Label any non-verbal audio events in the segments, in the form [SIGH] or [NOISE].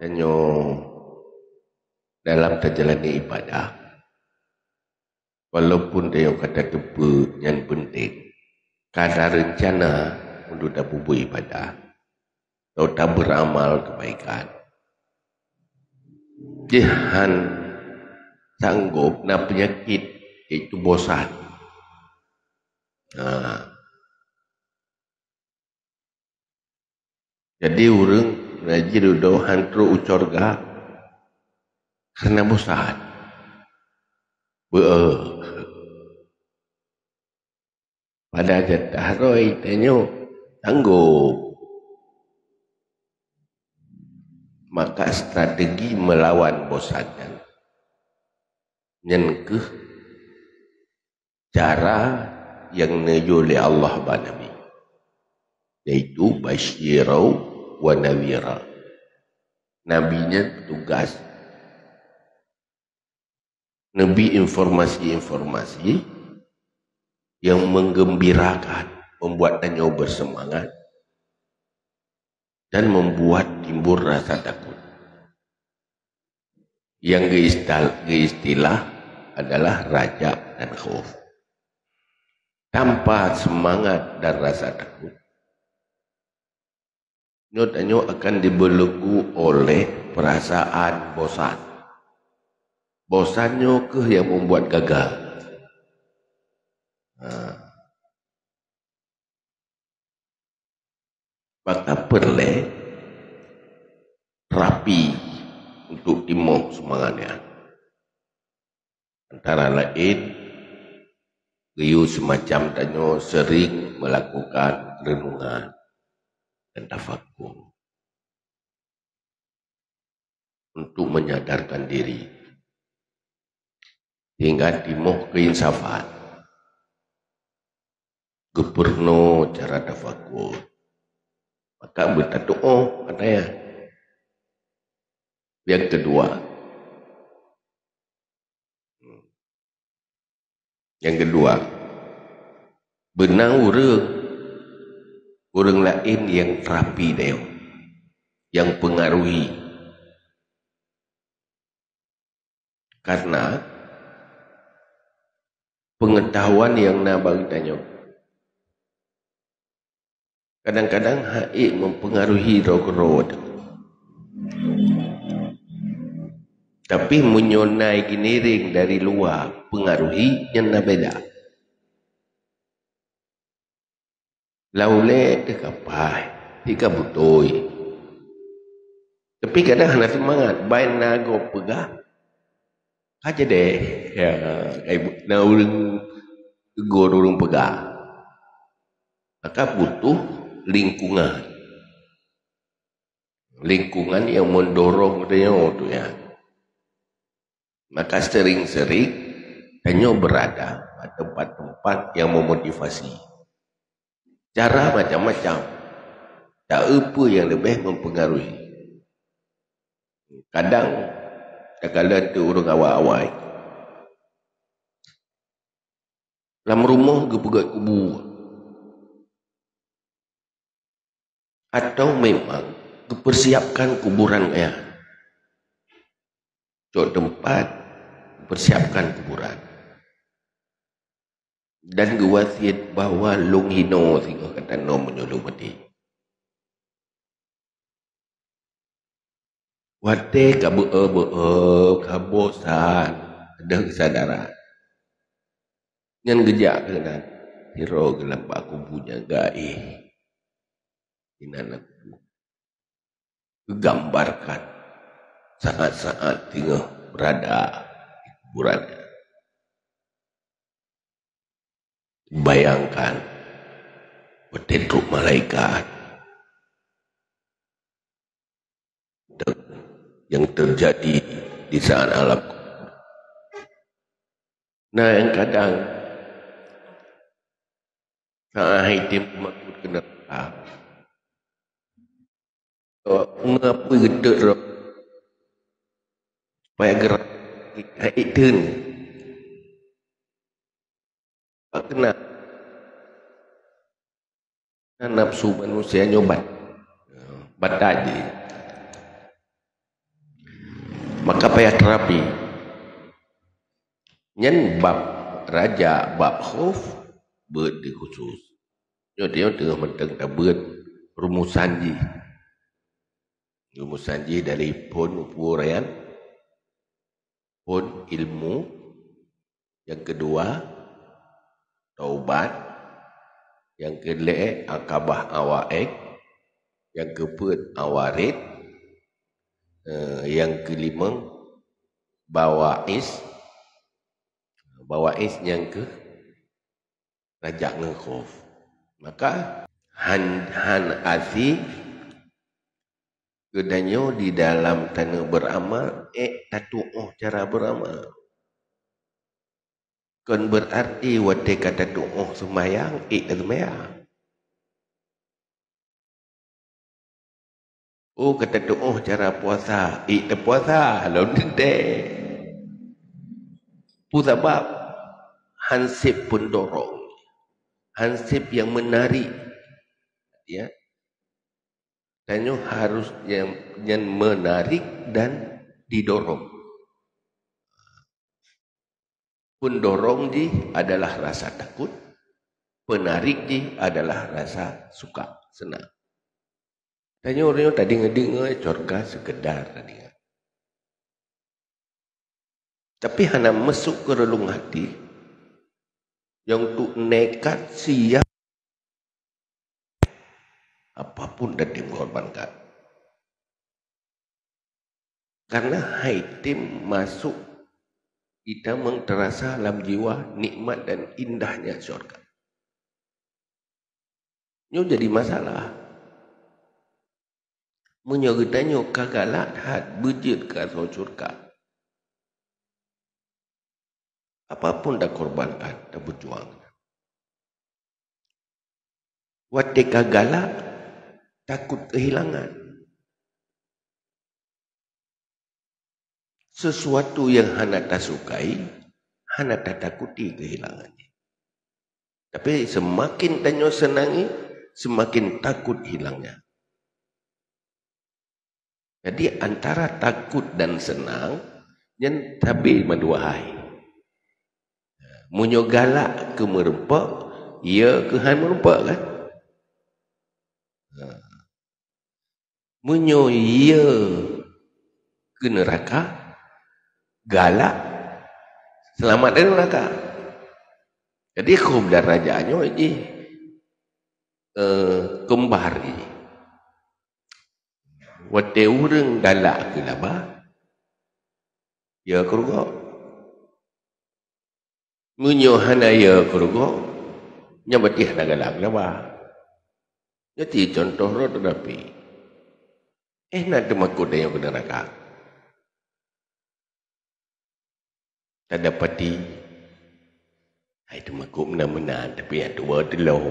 hanya dalam terjalani ibadah walaupun dia yang kata kebe yang penting kadar rencana untuk tak bubu ibadah atau tak beramal kebaikan Tuhan sanggup nak penyakit itu bosan. Nah. Ha. Jadi orang Raja duduk hantu ucorga kerana bosan. Pada jatah roi tanya tangguh. Maka strategi melawan bosan nyengkeh cara yang nejo Allah Banabi. Yaitu Bashirau wa nawira. Nabinya tugas. Nabi informasi-informasi yang menggembirakan, membuat tanya bersemangat dan membuat timbul rasa takut. Yang geistilah adalah raja dan khuf. Tanpa semangat dan rasa takut, Nyut anyu akan dibelegu oleh perasaan bosan. Bosannya ke yang membuat gagal. Ha. Maka perle rapi untuk timur semangatnya. Antara lain, Riu semacam tanya sering melakukan renungan dan tafakkur untuk menyadarkan diri hingga dimoh keinsafat gubernur cara tafakkur maka kita doa ada ya yang kedua hmm. yang kedua benang ura orang lain yang terapi dia yang pengaruhi karena pengetahuan yang nak bagi tanya kadang-kadang haid mempengaruhi roh-roh tapi menyonai giniring dari luar pengaruhi yang nak beda Laule le ke kapai tika butoi tapi kadang hana semangat bai go pega aja deh ya kai na urang gor urang pega maka butuh lingkungan lingkungan yang mendorong dia tu ya maka sering-sering hanya berada pada tempat-tempat yang memotivasi cara macam-macam tak apa yang lebih mempengaruhi kadang tak kala tu orang awal-awal dalam rumah ke pegat kubur atau memang kepersiapkan kuburan ya cok tempat persiapkan kuburan dan wasiat bahawa lung hino sehingga kata no menyolong mati. Wate kabu e bu e san ada kesadaran. Nyan gejak kena hero gelap aku punya gai. Inan aku gambarkan saat-saat tinggal berada di kuburannya. Bayangkan petunjuk malaikat yang terjadi di saat alam. Nah, yang kadang saat hitam makut kena tak. Kalau mengapa gedor supaya gerak hitam kena nafsu manusia nyobat badai maka payah terapi nyen bab raja bab khuf bet di khusus yo dia tengah menteng tabet rumusan ji rumusan ji dari pun puraian pun ilmu yang kedua taubat yang kele akabah awaik yang keput awarit eh, yang kelima bawa bawa bawais yang ke raja ngekhuf maka han han azi kedanyo di dalam tanah beramal eh tatuoh cara beramal kon berarti wate kata doa oh, sembahyang ik sembahyang Oh kata doa oh, cara puasa, ik te puasa, lo nende. Pusabab hansip pun dorong. Hansip yang menarik. Ya. Tanya harus yang, yang menarik dan didorong pendorong di adalah rasa takut, penarik di adalah rasa suka, senang. Tanya orang yang tadi ngedinge corga sekedar tadi. Tapi hanya masuk ke relung hati yang tu nekat siap apapun dan dikorbankan. Karena haitim masuk kita terasa dalam jiwa nikmat dan indahnya syurga. Ini jadi masalah. Menyeritanya kagalan hat berjid ke asal syurga. Apapun dah korbankan, dah berjuang. Wate kagalan takut kehilangan. sesuatu yang hana tak sukai, hana tak takuti kehilangannya. Tapi semakin tanya senangi, semakin takut hilangnya. Jadi antara takut dan senang, yang tabi madua hai. Munyo galak ke merempak, ia ya ke hai merempak kan? Munyo ia ke neraka, galak selamat dari neraka jadi hukum dan raja nyo iji uh, eh, kembar iji wate urang galak kelaba ya kurgo munyohana ya kurgo nya betih na galak kelaba jadi contoh ro tetapi eh nak temaku dia yang neraka tak dapati ah, itu makuk mana-mana tapi yang tua telah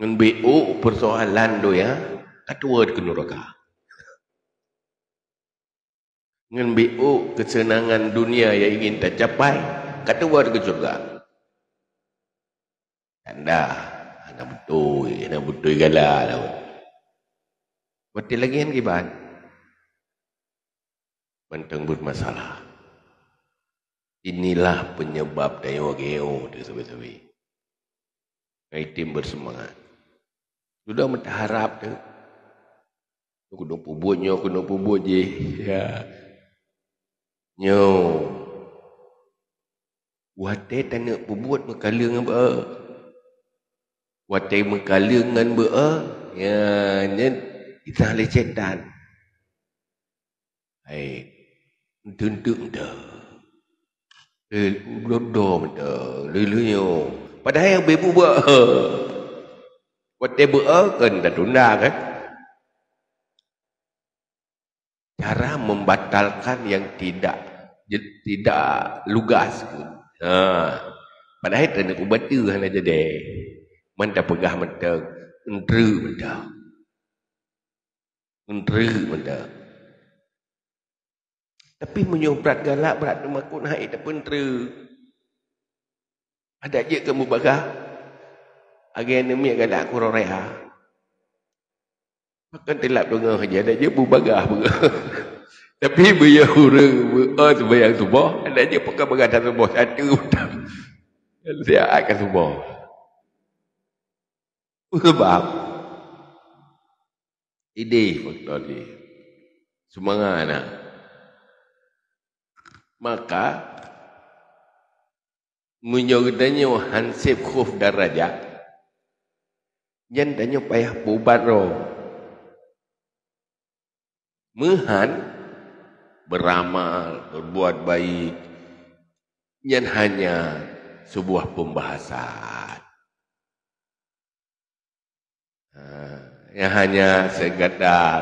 dengan hmm. BU persoalan tu ya katua di kenuraka dengan BU kesenangan dunia yang ingin tak capai katua di kenuraka anda anda betul anda betul galak lah Berarti lagi kan kibat? mendengbut masalah. Inilah penyebab dayo geo di sebe-sebe. Kaitim bersemangat. Sudah mentaharap tu. Aku nak pubut nyo, aku nak pubut je. Ya. Nyo. Wate tak nak pubut mekala dengan ba. Wate mekala dengan ba. Ya, nyen. Kita leceh dan. Baik. Eh, duduk dah. Duduk dah. Lelunya. Padahal yang bebu buat. [LAUGHS] Ha. Buat tebuk ha, kan dah tunda kan. Cara membatalkan yang tidak tidak lugas. Ha. Padahal kena ubat tu aja kan deh. Mantap pegah mantap. Ndru tapi menyuruh galak, berat demakut naik tak pun teru. Ada je kamu mubarak? Agar yang demi galak kurang reha. Makan telap dengar saja, ada je mubarak pun. [LAUGHS] Tapi bila hura, oh sebayang subuh, ada je pakai berat dan subuh satu. Saya akan subuh. Sebab, ide faktor Semangat nak maka menjadinya hansip khuf daraja yang danyo payah bubat ro mehan beramal berbuat baik yang hanya sebuah pembahasan ha, yang hanya segedar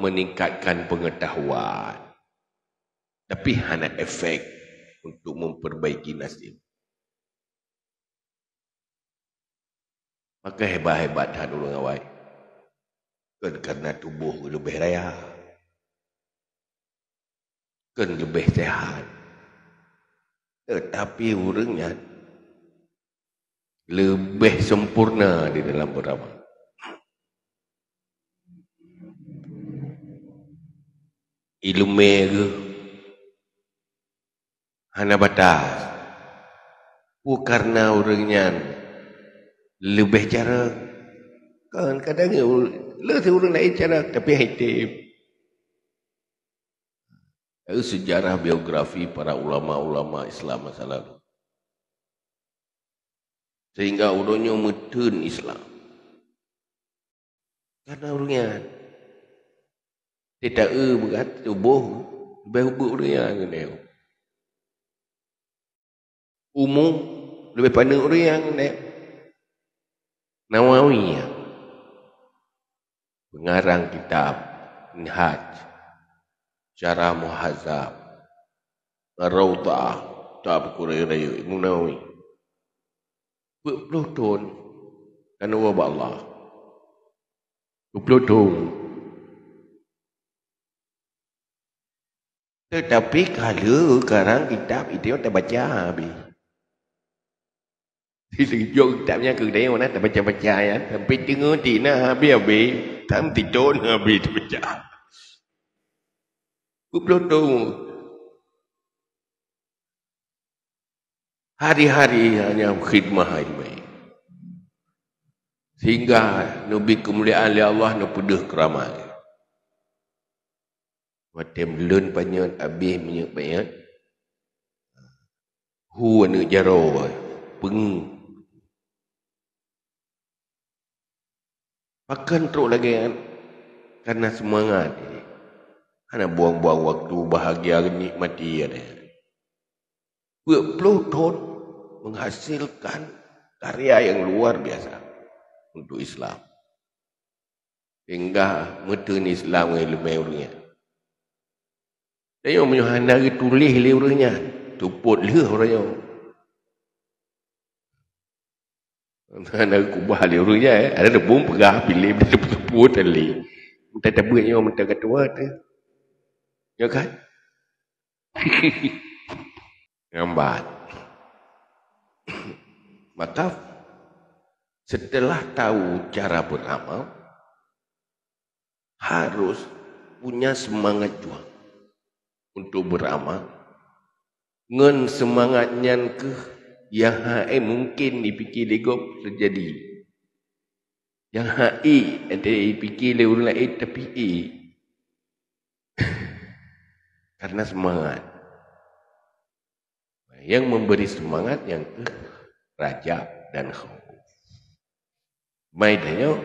meningkatkan pengetahuan tapi hanya efek untuk memperbaiki nasib. Maka hebat-hebat hadul ngawai. Kan karena tubuh lebih raya. Kan lebih sehat. Tetapi orangnya lebih sempurna di dalam beramal. Ilmu ke hanya batas. Bu oh, karena orangnya lebih jarak. Kan kadang lebih orang lah naik cara tapi hitam. Itu sejarah biografi para ulama-ulama Islam masa lalu. Sehingga orangnya metun Islam. Karena orangnya tidak e eh, berkata boh, berhubung orangnya dengan dia umum lebih pada orang yang nak Nawawi ya. mengarang kitab Minhaj Cara Muhazzab rauta Tak berkurai raya Ibn Nawawi Berpuluh tahun Dan wabak Allah Berpuluh tahun tetapi kalau sekarang kitab itu tak baca habis. vô cứ để nát, Hidung tak punya aku dia orang tak pecah-pecah ya. Tapi tengok tina habis-habis. Tak mesti ton habis tu pecah. Aku belum tahu. Hari-hari hanya khidmah ilmu. Sehingga Nabi kemuliaan oleh Allah Nabi pedah keramat. Macam lun panyut, habis menyut panyut. Hu anak jaro. Pengung. Makan teruk lagi kan. Kerana semangat ni. Eh. Kerana buang-buang waktu bahagia nikmati ada. Kan, eh. 20 tahun menghasilkan karya yang luar biasa untuk Islam. Hingga mertun Islam yang lebih orang yang. Dia yang menyuhan dari tulis liurnya. Tuput liur orang yang. Nak kubah dia orang je. Eh. Ada dia pun pegah pilih. Dia pun kebut tali. Minta tabut ni orang minta kata wata. Ya kan? Yang [LAUGHS] bad. [COUGHS] Maka setelah tahu cara beramal, harus punya semangat juang untuk beramal. Ngen semangatnya nyan ke yang hai mungkin dipikir lego terjadi. Yang hai ada dipikir le orang tapi i. [LAUGHS] Karena semangat. Yang memberi semangat yang ke raja dan khawf. Maidanya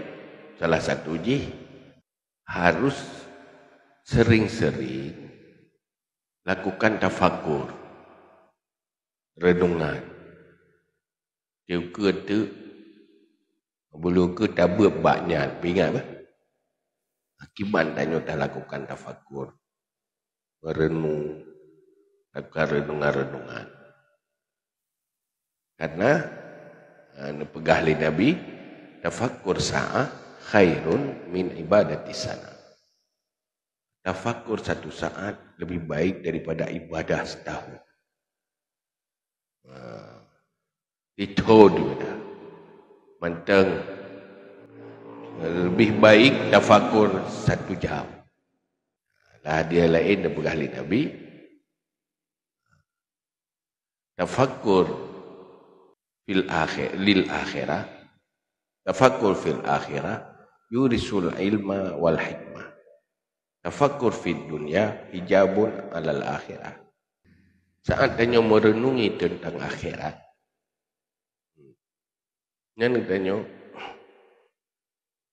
salah satu ji harus sering-sering lakukan tafakur renungan dia kata belum ke tabu baknya ingat apa akibat tanya telah lakukan tafakur merenung lakukan renungan-renungan karena ane ha, pegah nabi tafakur sa'a khairun min ibadati sana tafakur satu saat lebih baik daripada ibadah setahun uh, itu dia manteng lebih baik tafakur satu jam lah dia lain daripada ahli nabi tafakur fil akhir lil akhirah tafakur fil akhirah yurisul ilma wal hikmah tafakur fil dunia hijabun alal akhirah saat tanya merenungi tentang akhirat Nana tanya,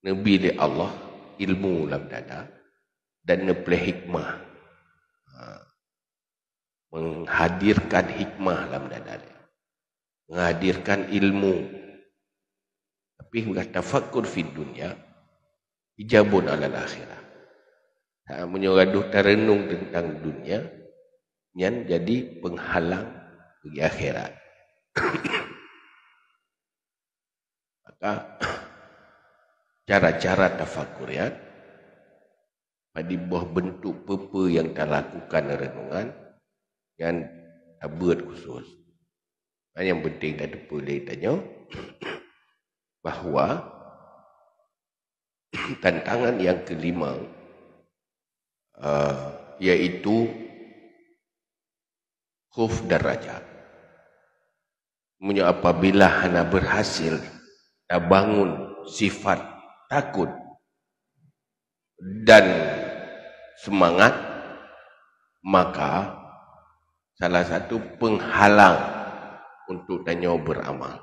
Nabi dia Allah, ilmu dalam dada, dan nebelah hikmah. Ha. Menghadirkan hikmah dalam dada dia. Menghadirkan ilmu. Tapi kata fakur fi dunia, hijabun ala akhirah. Tak ha, menyeraduh renung tentang dunia, yang jadi penghalang bagi akhirat. [COUGHS] Maka ah. cara-cara tafakur ya. Pada buah bentuk apa yang kita lakukan renungan yang buat khusus. Dan yang penting tak ada boleh tanya bahawa tantangan yang kelima uh, iaitu khuf dan raja. Menyebabkan apabila hana berhasil dah bangun sifat takut dan semangat maka salah satu penghalang untuk tanya beramal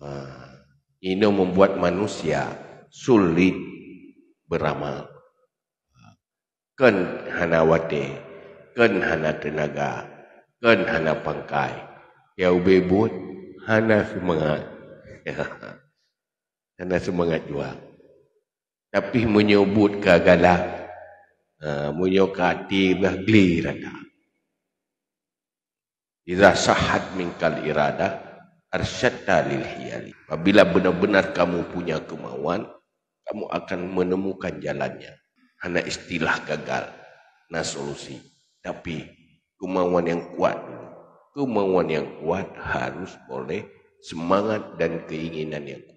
ha, ini membuat manusia sulit beramal kan hana wate kan hana tenaga kan hana pangkai ya ubebut hana semangat ya. Karena semangat juang. Tapi menyebut ke galak. Ha, menyebut ke hati bahagli rata. Iza sahat minkal irada arsyadda lilhiyali. Bila benar-benar kamu punya kemauan, kamu akan menemukan jalannya. Hanya istilah gagal. Nah solusi. Tapi kemauan yang kuat Kemauan yang kuat harus boleh semangat dan keinginan yang kuat.